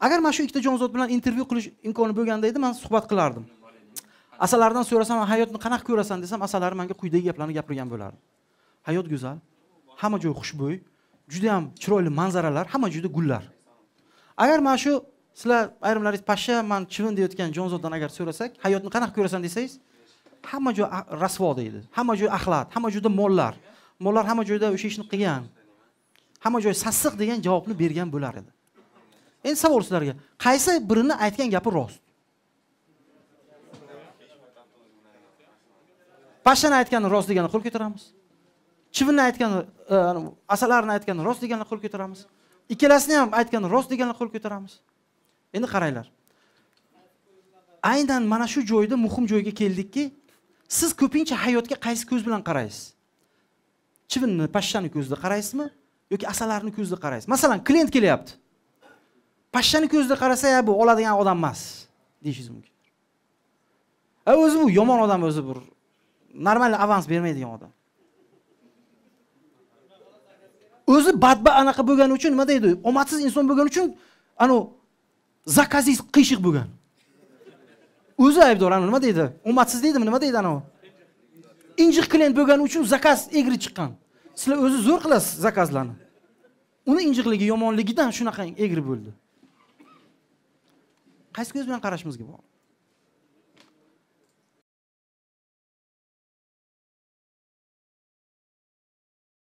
agar mana shu ikkita jonzot bilan intervyu qilish imkoni bo'lganda edi man suhbat qilardim asalardan so'rasam hayotni qanaqa ko'rasan desam asalari manga quyidagi gaplarni gapirgan bo'lardi hayot go'zal hamma joy xushbo'y judayam chiroyli manzaralar hamma joyda gullar agar mana shu sizlar ayrimlaringiz pasha man chivin deyotgan jonzotdan agar so'rasak hayotni qanaqa ko'rasan desangiz hamma joy rasvo deydi hamma joy axlat hamma joyda mollar mollar hamma joyda o'sha ishni qilgan hamma joy sassiq degan javobni bergan bo'lar edi endi savol sizlarga qaysi birini aytgan gapi rost pashshani aytgani rost degani qo'l ko'taramiz chivinni aytgani e, asalarni aytgani rost degani qo'l ko'taramiz ikkalasini ham aytgani rost degani qo'l ko'taramiz endi qaranglar aynan mana shu joyda muhim joyga keldikki siz ko'pincha hayotga qaysi ko'z bilan qaraysiz chivinni pashshani ko'zida qaraysizmi yoki asalarni ko'zida qaraysiz masalan klient kelyapti pashshani ko'zida qarasa ya bu oladigan odam emas deyishingiz mumkin a o'zi bu yomon odam o'zi bir normal avans bermaydigan odam o'zi badba anaqa bo'lgani uchun nima deydi omadsiz inson bo'lgani uchun anavi zakaziz qiyshiq bo'lgan o'zi aybdor nima deydi omadsiz deydimi nima deydi anavi injiq klient bo'lgani uchun zakaz egri chiqqan sizlar o'zi zo'r qilasiz zakazlarni uni injiqligi yomonligidan shunaqa egri bo'ldi qaysi ko'z bilan qarashimizga bog'liq